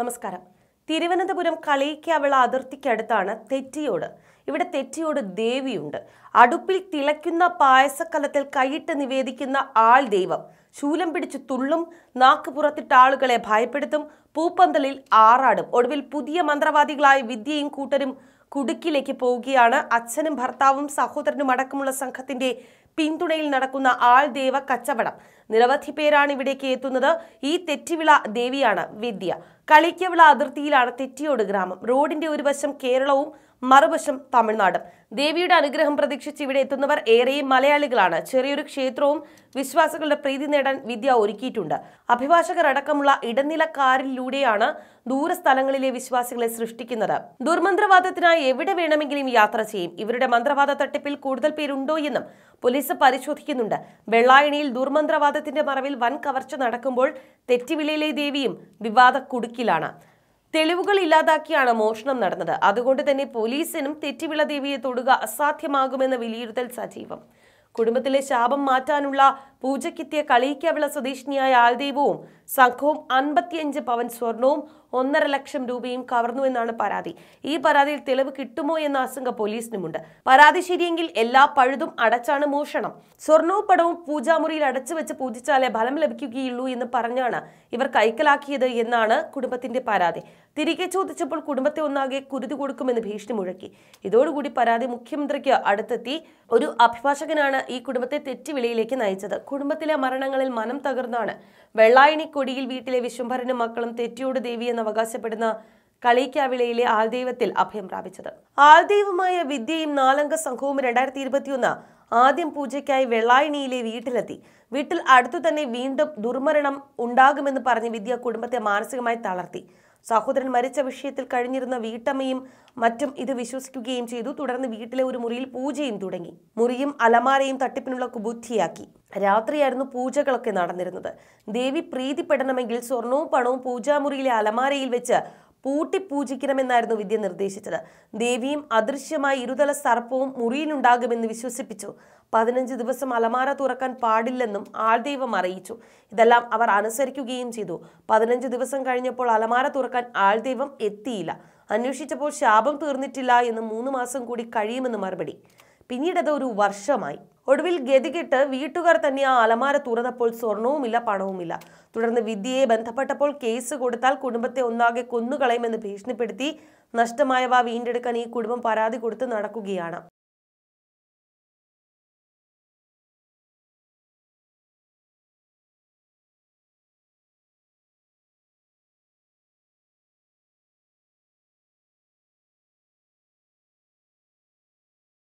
നമസ്കാരം തിരുവനന്തപുരം കളിയിക്കാവിള അതിർത്തിക്കടുത്താണ് തെറ്റിയോട് ഇവിടെ തെറ്റിയോട് ദേവിയുണ്ട് അടുപ്പിൽ തിളയ്ക്കുന്ന പായസക്കലത്തിൽ കൈയിട്ട് നിവേദിക്കുന്ന ആൾ ദൈവം ശൂലം പിടിച്ച് തുള്ളും നാക്ക് പുറത്തിട്ട ആളുകളെ ഭയപ്പെടുത്തും പൂപ്പന്തലിൽ ആറാടും ഒടുവിൽ പുതിയ മന്ത്രവാദികളായ വിദ്യയും കൂട്ടരും കുടുക്കിലേക്ക് പോവുകയാണ് അച്ഛനും ഭർത്താവും സഹോദരനും അടക്കമുള്ള സംഘത്തിന്റെ പിന്തുണയിൽ നടക്കുന്ന ആൾദേവ കച്ചവടം നിരവധി പേരാണ് ഇവിടേക്ക് എത്തുന്നത് ഈ തെറ്റിവിള ദേവിയാണ് വിദ്യ കളിക്കവിള അതിർത്തിയിലാണ് തെറ്റിയോട് ഗ്രാമം റോഡിന്റെ ഒരു വശം കേരളവും മറുവശം തമിഴ്നാടും ദേവിയുടെ അനുഗ്രഹം പ്രതീക്ഷിച്ച് ഇവിടെ എത്തുന്നവർ ഏറെയും മലയാളികളാണ് ചെറിയൊരു ക്ഷേത്രവും വിശ്വാസികളുടെ പ്രീതി നേടാൻ വിദ്യ ഒരുക്കിയിട്ടുണ്ട് അഭിഭാഷകർ അടക്കമുള്ള ഇടനിലക്കാരിലൂടെയാണ് ദൂരസ്ഥലങ്ങളിലെ വിശ്വാസികളെ സൃഷ്ടിക്കുന്നത് ദുർമന്ത്രവാദത്തിനായി എവിടെ വേണമെങ്കിലും യാത്ര ചെയ്യും ഇവരുടെ മന്ത്രവാദ തട്ടിപ്പിൽ കൂടുതൽ പേരുണ്ടോ എന്നും പോലീസ് പരിശോധിക്കുന്നുണ്ട് വെള്ളായണിയിൽ ദുർമന്ത്രവാദത്തിന്റെ മറവിൽ വൻ കവർച്ച നടക്കുമ്പോൾ തെറ്റിവിളയിലെ ദേവിയും വിവാദ കുടുക്കിലാണ് തെളിവുകൾ ഇല്ലാതാക്കിയാണ് മോഷണം നടന്നത് അതുകൊണ്ട് തന്നെ പോലീസിനും തെറ്റിവിള ദേവിയെ തൊടുക അസാധ്യമാകുമെന്ന വിലയിരുത്തൽ സജീവം കുടുംബത്തിലെ ശാപം മാറ്റാനുള്ള പൂജയ്ക്കെത്തിയ കളിയിക്കാവിള സ്വദേശിനിയായ ആൽദീപവും സംഘവും അൻപത്തിയഞ്ച് പവൻ സ്വർണവും ഒന്നര ലക്ഷം രൂപയും കവർന്നുവെന്നാണ് പരാതി ഈ പരാതിയിൽ തെളിവ് കിട്ടുമോ എന്ന ആശങ്ക പോലീസിനുമുണ്ട് പരാതി ശരിയെങ്കിൽ എല്ലാ പഴുതും അടച്ചാണ് മോഷണം സ്വർണവും പടവും പൂജാമുറിയിൽ അടച്ചു വെച്ച് പൂജിച്ചാലേ ഫലം ലഭിക്കുകയുള്ളൂ എന്ന് പറഞ്ഞാണ് ഇവർ കൈക്കലാക്കിയത് എന്നാണ് കുടുംബത്തിന്റെ പരാതി തിരികെ ചോദിച്ചപ്പോൾ കുടുംബത്തെ ഒന്നാകെ കുരുതി കൊടുക്കുമെന്ന് ഭീഷണി മുഴക്കി ഇതോടുകൂടി പരാതി മുഖ്യമന്ത്രിക്ക് അടുത്തെത്തി ഒരു അഭിഭാഷകനാണ് ഈ കുടുംബത്തെ തെറ്റുവിളിയിലേക്ക് നയിച്ചത് കുടുംബത്തിലെ മരണങ്ങളിൽ മനം തകർന്നാണ് വെള്ളായണിക്കൊടിയിൽ വീട്ടിലെ വിശ്വംഭരനും മക്കളും തെറ്റിയോട് ദേവി എന്ന് അവകാശപ്പെടുന്ന കളിക്കാവിളയിലെ ആൾദൈവത്തിൽ അഭയം പ്രാപിച്ചത് ആൾദൈവമായ വിദ്യയും നാലംഗ സംഘവും രണ്ടായിരത്തി ഇരുപത്തിയൊന്ന് ആദ്യം പൂജയ്ക്കായി വെള്ളായണിയിലെ വീട്ടിലെത്തി വീട്ടിൽ അടുത്തു തന്നെ വീണ്ടും ദുർമരണം ഉണ്ടാകുമെന്ന് പറഞ്ഞ് വിദ്യ കുടുംബത്തെ മാനസികമായി തളർത്തി സഹോദരൻ മരിച്ച വിഷയത്തിൽ കഴിഞ്ഞിരുന്ന വീട്ടമ്മയും മറ്റും ഇത് വിശ്വസിക്കുകയും ചെയ്തു തുടർന്ന് വീട്ടിലെ ഒരു മുറിയിൽ പൂജയും തുടങ്ങി മുറിയും അലമാരയും തട്ടിപ്പിനുള്ള കുബുദ്ധിയാക്കി രാത്രിയായിരുന്നു പൂജകളൊക്കെ നടന്നിരുന്നത് ദേവി പ്രീതിപ്പെടണമെങ്കിൽ സ്വർണവും പണവും പൂജാമുറിയിലെ അലമാരയിൽ വെച്ച് പൂട്ടി പൂജിക്കണമെന്നായിരുന്നു വിദ്യ നിർദ്ദേശിച്ചത് ദേവിയും അദൃശ്യമായ ഇരുതല സർപ്പവും മുറിയിലുണ്ടാകുമെന്ന് വിശ്വസിപ്പിച്ചു പതിനഞ്ച് ദിവസം അലമാര തുറക്കാൻ പാടില്ലെന്നും ആൾദൈവം അറിയിച്ചു ഇതെല്ലാം അവർ അനുസരിക്കുകയും ചെയ്തു പതിനഞ്ച് ദിവസം കഴിഞ്ഞപ്പോൾ അലമാര തുറക്കാൻ ആൾദൈവം എത്തിയില്ല അന്വേഷിച്ചപ്പോൾ ശാപം തീർന്നിട്ടില്ല എന്ന് മൂന്ന് മാസം കൂടി കഴിയുമെന്ന് മറുപടി പിന്നീടത് ഒരു വർഷമായി ഒടുവിൽ ഗതികെട്ട് വീട്ടുകാർ തന്നെ ആ അലമാര തുറന്നപ്പോൾ സ്വർണവുമില്ല പണവുമില്ല തുടർന്ന് വിദ്യയെ ബന്ധപ്പെട്ടപ്പോൾ കേസ് കൊടുത്താൽ കുടുംബത്തെ ഒന്നാകെ കൊന്നുകളയുമെന്ന് ഭീഷണിപ്പെടുത്തി നഷ്ടമായവ വീണ്ടെടുക്കാൻ ഈ കുടുംബം പരാതി കൊടുത്ത് നടക്കുകയാണ്